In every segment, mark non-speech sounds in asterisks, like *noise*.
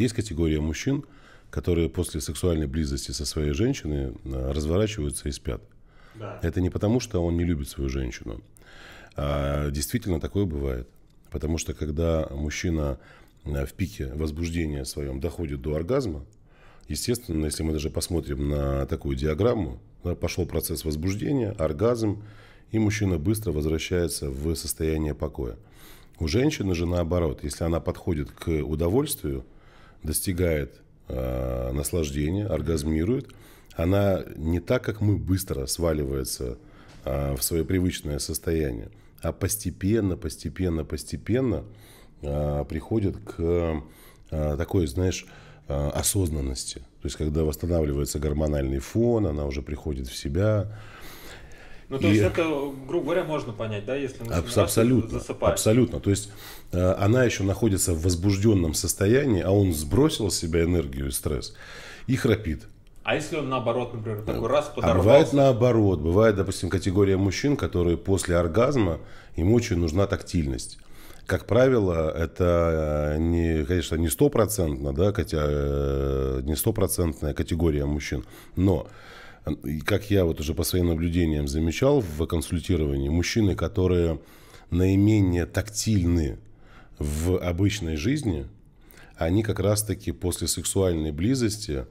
Есть категория мужчин, которые после сексуальной близости со своей женщиной э, разворачиваются и спят. Да. Это не потому, что он не любит свою женщину. А действительно такое бывает. Потому что когда мужчина э, в пике возбуждения своем доходит до оргазма, естественно, если мы даже посмотрим на такую диаграмму, пошел процесс возбуждения, оргазм, и мужчина быстро возвращается в состояние покоя. У женщины же наоборот, если она подходит к удовольствию, достигает э, наслаждения, оргазмирует, она не так, как мы, быстро сваливается э, в свое привычное состояние, а постепенно, постепенно, постепенно э, приходит к э, такой, знаешь, э, осознанности. То есть, когда восстанавливается гормональный фон, она уже приходит в себя, ну, то и... есть это, грубо говоря, можно понять, да, если мы Аб- абсолютно, засыпаем. Абсолютно. То есть э, она еще находится в возбужденном состоянии, а он сбросил с себя энергию и стресс и храпит. А если он наоборот, например, такой раз а подорвался? А бывает наоборот. Бывает, допустим, категория мужчин, которые после оргазма, им очень нужна тактильность. Как правило, это, э, не, конечно, не стопроцентно, да, хотя э, не стопроцентная категория мужчин, но как я вот уже по своим наблюдениям замечал в консультировании, мужчины, которые наименее тактильны в обычной жизни, они как раз-таки после сексуальной близости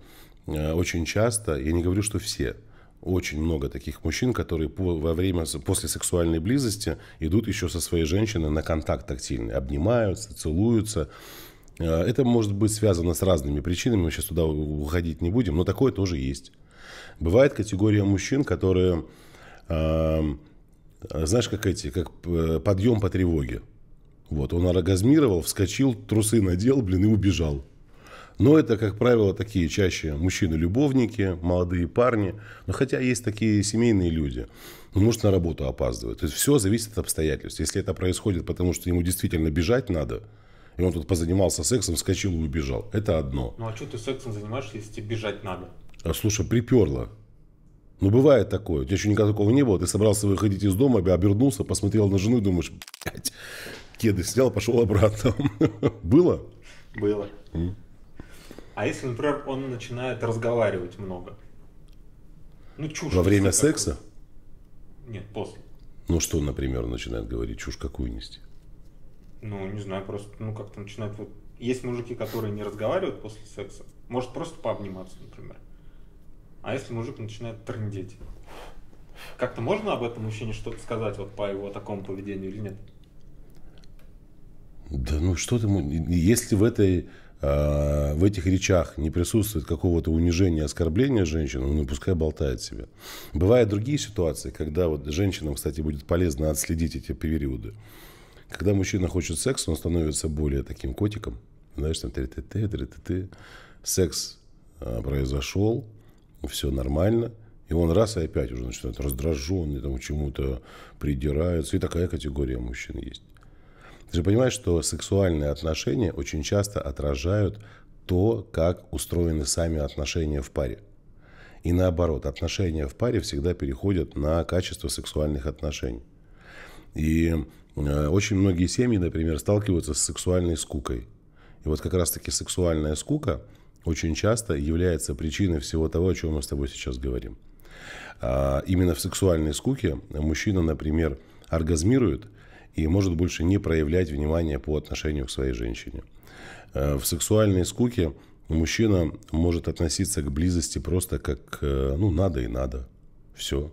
э, очень часто, я не говорю, что все, очень много таких мужчин, которые по, во время, после сексуальной близости идут еще со своей женщиной на контакт тактильный, обнимаются, целуются. Э, это может быть связано с разными причинами, мы сейчас туда уходить не будем, но такое тоже есть. Бывает категория мужчин, которые, эм, знаешь, как эти, как э, подъем по тревоге. Вот, он оргазмировал, вскочил, трусы надел, блин, и убежал. Но это, как правило, такие чаще мужчины-любовники, молодые парни. Но хотя есть такие семейные люди. Он ну, может на работу опаздывать. То есть все зависит от обстоятельств. Если это происходит, потому что ему действительно бежать надо, и он тут позанимался сексом, вскочил и убежал. Это одно. Ну а что ты сексом занимаешься, если тебе бежать надо? А, слушай, приперло. Ну, бывает такое. У тебя еще никогда такого не было. Ты собрался выходить из дома, обернулся, посмотрел на жену и думаешь, блядь, кеды снял, пошел обратно. *laughs* Было? Было. А если, например, он начинает разговаривать много? Ну, чушь. Во время секса? Нет, после. Ну, что, например, начинает говорить? Чушь какую нести? Ну, не знаю, просто, ну, как-то начинает... Вот... Есть мужики, которые не разговаривают после секса. Может, просто пообниматься, например. А если мужик начинает трындеть? Как-то можно об этом мужчине что-то сказать вот по его такому поведению или нет? Да ну что ты, если в этой а, в этих речах не присутствует какого-то унижения, оскорбления женщины, ну пускай болтает себе. Бывают другие ситуации, когда вот женщинам, кстати, будет полезно отследить эти периоды. Когда мужчина хочет секса, он становится более таким котиком. Знаешь, там ты ты ты ты ты Секс а, произошел, все нормально. И он раз и опять уже начинает раздраженный, там, чему-то придираются. И такая категория мужчин есть. Ты же понимаешь, что сексуальные отношения очень часто отражают то, как устроены сами отношения в паре. И наоборот, отношения в паре всегда переходят на качество сексуальных отношений. И э, очень многие семьи, например, сталкиваются с сексуальной скукой. И вот как раз-таки сексуальная скука – очень часто является причиной всего того, о чем мы с тобой сейчас говорим. А, именно в сексуальной скуке мужчина, например, оргазмирует и может больше не проявлять внимания по отношению к своей женщине. А, в сексуальной скуке мужчина может относиться к близости просто как ну надо и надо. Все.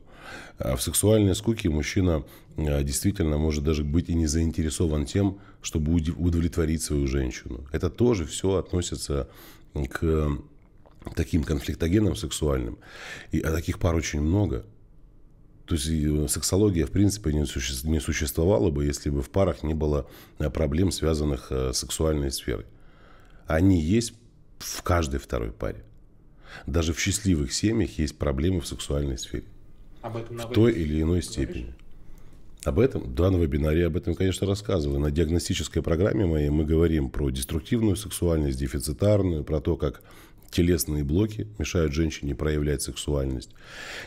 А в сексуальной скуке мужчина действительно может даже быть и не заинтересован тем, чтобы удовлетворить свою женщину. Это тоже все относится к э, таким конфликтогенам сексуальным. И, а таких пар очень много. То есть э, сексология, в принципе, не, существовала бы, если бы в парах не было э, проблем, связанных с сексуальной сферой. Они есть в каждой второй паре. Даже в счастливых семьях есть проблемы в сексуальной сфере. Об этом в той или иной степени. Говоришь? Об этом, да, на вебинаре об этом, конечно, рассказывал. на диагностической программе моей мы говорим про деструктивную сексуальность, дефицитарную, про то, как телесные блоки мешают женщине проявлять сексуальность.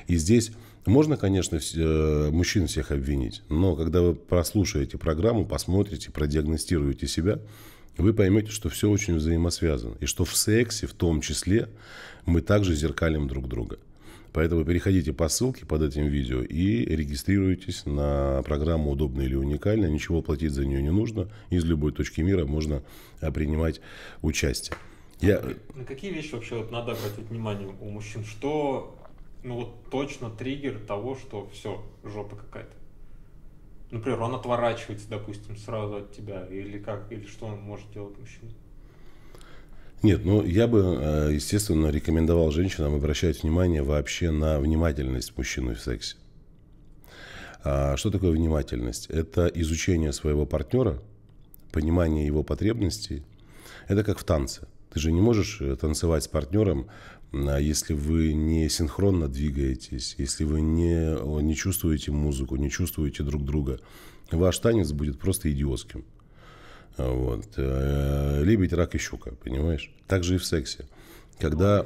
И здесь можно, конечно, э, мужчин всех обвинить, но когда вы прослушаете программу, посмотрите, продиагностируете себя, вы поймете, что все очень взаимосвязано. И что в сексе в том числе мы также зеркалим друг друга. Поэтому переходите по ссылке под этим видео и регистрируйтесь на программу «Удобно или уникально». Ничего платить за нее не нужно. Из любой точки мира можно а, принимать участие. Я... На какие вещи вообще вот надо обратить внимание у мужчин? Что ну вот точно триггер того, что все, жопа какая-то? Например, он отворачивается, допустим, сразу от тебя, или как, или что он может делать мужчина? Нет, ну я бы, э, естественно, рекомендовал женщинам обращать внимание вообще на внимательность мужчины в сексе. А, что такое внимательность? Это изучение своего партнера, понимание его потребностей. Это как в танце. Ты же не можешь э, танцевать с партнером, а, если вы не синхронно двигаетесь, если вы не, не чувствуете музыку, не чувствуете друг друга. Ваш танец будет просто идиотским. Вот. Э, лебедь, рак и щука, понимаешь? Так же и в сексе. Когда...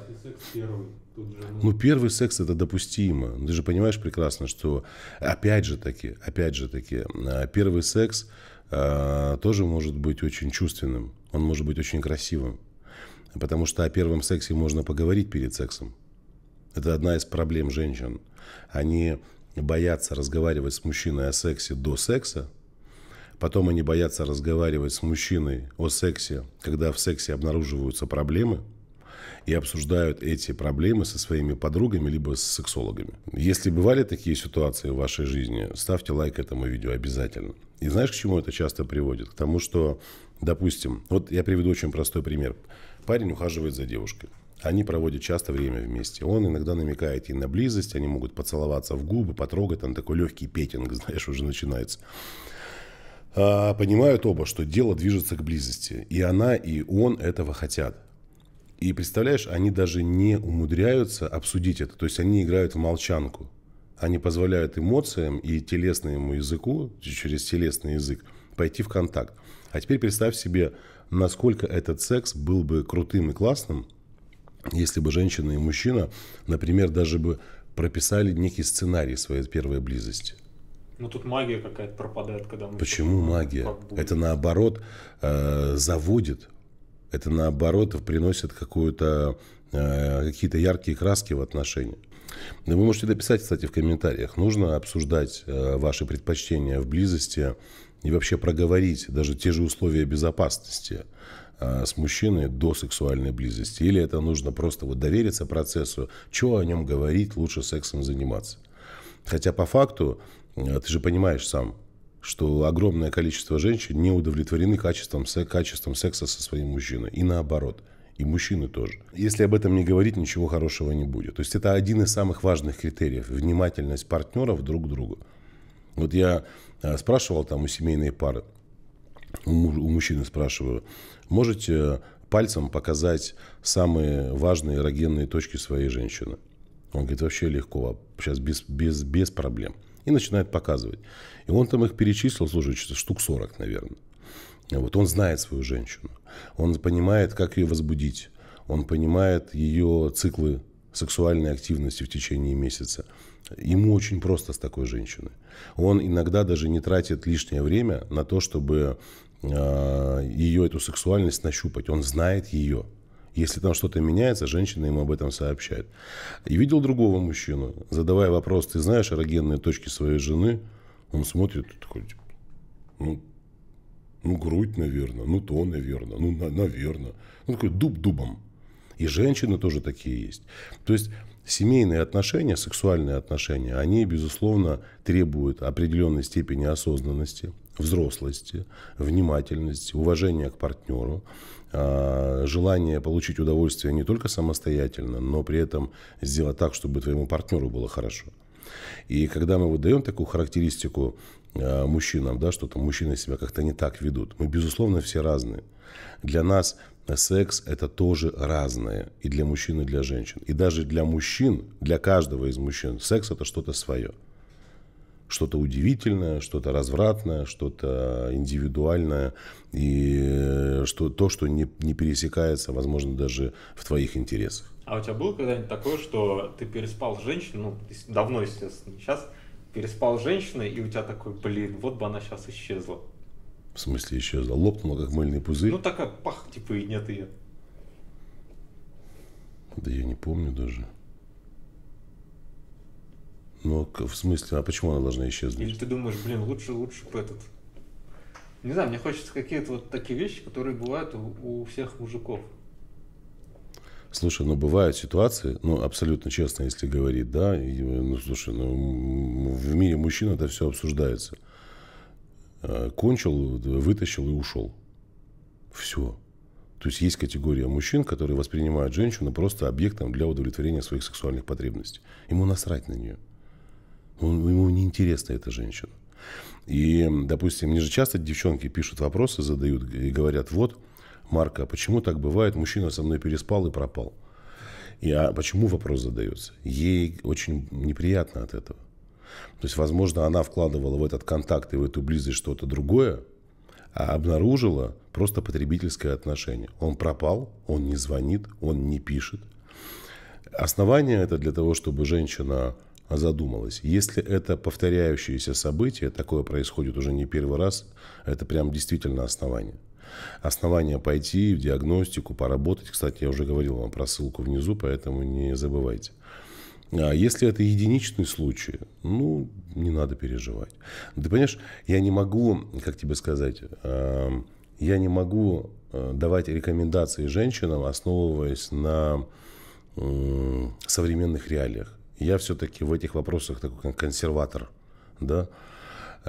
Ну, ну, ну первый секс это допустимо. Ты же понимаешь прекрасно, что опять же таки, опять же таки, э, первый секс э, тоже может быть очень чувственным, он может быть очень красивым. Потому что о первом сексе можно поговорить перед сексом. Это одна из проблем женщин. Они боятся разговаривать с мужчиной о сексе до секса, Потом они боятся разговаривать с мужчиной о сексе, когда в сексе обнаруживаются проблемы, и обсуждают эти проблемы со своими подругами, либо с сексологами. Если бывали такие ситуации в вашей жизни, ставьте лайк этому видео обязательно. И знаешь, к чему это часто приводит? К тому, что, допустим, вот я приведу очень простой пример. Парень ухаживает за девушкой. Они проводят часто время вместе. Он иногда намекает ей на близость, они могут поцеловаться в губы, потрогать, там такой легкий петинг, *laughs* знаешь, уже начинается. А, понимают оба, что дело движется к близости. И она, и он этого хотят. И представляешь, они даже не умудряются обсудить это. То есть они играют в молчанку. Они позволяют эмоциям и телесному языку, через телесный язык, пойти в контакт. А теперь представь себе, насколько этот секс был бы крутым и классным, если бы женщина и мужчина, например, даже бы прописали некий сценарий своей первой близости. Ну тут магия какая-то пропадает, когда мы... Почему магия? Это наоборот э, заводит, это наоборот приносит какую-то, э, какие-то яркие краски в отношения. Вы можете написать, кстати, в комментариях. Нужно обсуждать э, ваши предпочтения в близости и вообще проговорить даже те же условия безопасности э, с мужчиной до сексуальной близости. Или это нужно просто вот довериться процессу, что о нем говорить, лучше сексом заниматься. Хотя по факту, э, ты же понимаешь сам, что огромное количество женщин не удовлетворены качеством, качеством секса со своим мужчиной. И наоборот. И мужчины тоже. Если об этом не говорить, ничего хорошего не будет. То есть это один из самых важных критериев. Внимательность партнеров друг к другу. Вот я э, спрашивал там у семейной пары, у мужчины спрашиваю, можете э, пальцем показать самые важные эрогенные точки своей женщины? Он говорит, вообще легко, сейчас а без, без, без проблем. И начинает показывать. И он там их перечислил, слушай, штук 40, наверное. Вот он знает свою женщину. Он понимает, как ее возбудить. Он понимает ее циклы сексуальной активности в течение месяца. Ему очень просто с такой женщиной. Он иногда даже не тратит лишнее время на то, чтобы а, ее эту сексуальность нащупать. Он знает ее. Если там что-то меняется, женщина ему об этом сообщает. И видел другого мужчину, задавая вопрос, ты знаешь эрогенные точки своей жены? Он смотрит и такой, типа, ну, ну, грудь, наверное, ну, то, наверное, ну, на, наверное. Ну, такой дуб дубом. И женщины тоже такие есть. То есть семейные отношения, сексуальные отношения, они, безусловно, требуют определенной степени осознанности – взрослости, внимательности, уважения к партнеру, а, желание получить удовольствие не только самостоятельно, но при этом сделать так, чтобы твоему партнеру было хорошо. И когда мы выдаем такую характеристику а, мужчинам, да, что там мужчины себя как-то не так ведут, мы, безусловно, все разные. Для нас секс – это тоже разное и для мужчин, и для женщин. И даже для мужчин, для каждого из мужчин, секс – это что-то свое что-то удивительное, что-то развратное, что-то индивидуальное, и э, что, то, что не, не пересекается, возможно, даже в твоих интересах. А у тебя было когда-нибудь такое, что ты переспал с женщиной, ну, давно, естественно, сейчас переспал с женщиной, и у тебя такой, блин, вот бы она сейчас исчезла. В смысле исчезла? Лопнула, как мыльный пузырь? Ну, такая, пах, типа, и нет ее. Да я не помню даже. Ну, в смысле, а почему она должна исчезнуть? Или ты думаешь, блин, лучше, лучше этот. Не знаю, мне хочется какие-то вот такие вещи, которые бывают у, у всех мужиков. Слушай, ну бывают ситуации, ну абсолютно честно, если говорить, да, и, ну слушай, ну, в мире мужчин это все обсуждается. Э, кончил, вытащил и ушел. Все. То есть есть категория мужчин, которые воспринимают женщину просто объектом для удовлетворения своих сексуальных потребностей. Ему насрать на нее. Он, ему неинтересна эта женщина. И, допустим, мне же часто девчонки пишут вопросы, задают и говорят, вот, Марка, а почему так бывает, мужчина со мной переспал и пропал? И а почему вопрос задается? Ей очень неприятно от этого. То есть, возможно, она вкладывала в этот контакт и в эту близость что-то другое, а обнаружила просто потребительское отношение. Он пропал, он не звонит, он не пишет. Основание это для того, чтобы женщина а задумалась. Если это повторяющееся событие, такое происходит уже не первый раз, это прям действительно основание. Основание пойти в диагностику, поработать. Кстати, я уже говорил вам про ссылку внизу, поэтому не забывайте. А если это единичный случай, ну, не надо переживать. Ты понимаешь, я не могу, как тебе сказать, эм, я не могу э, давать рекомендации женщинам, основываясь на современных реалиях. Я все-таки в этих вопросах такой консерватор, да,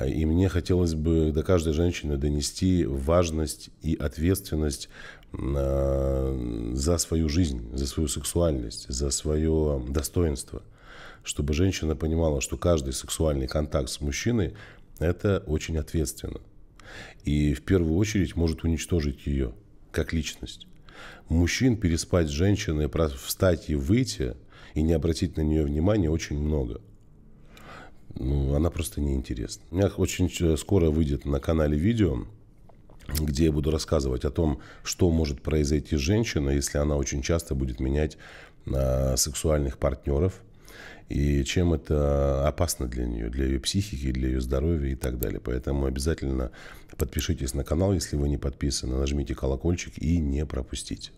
и мне хотелось бы до каждой женщины донести важность и ответственность э, за свою жизнь, за свою сексуальность, за свое достоинство. Чтобы женщина понимала, что каждый сексуальный контакт с мужчиной – это очень ответственно. И в первую очередь может уничтожить ее как личность. Мужчин переспать с женщиной, встать и выйти и не обратить на нее внимания очень много. Ну, она просто неинтересна. У меня очень э, скоро выйдет на канале видео, где я буду рассказывать о том, что может произойти с женщиной, если она очень часто будет менять э, сексуальных партнеров, и чем это опасно для нее, для ее психики, для ее здоровья и так далее. Поэтому обязательно подпишитесь на канал, если вы не подписаны, нажмите колокольчик и не пропустите.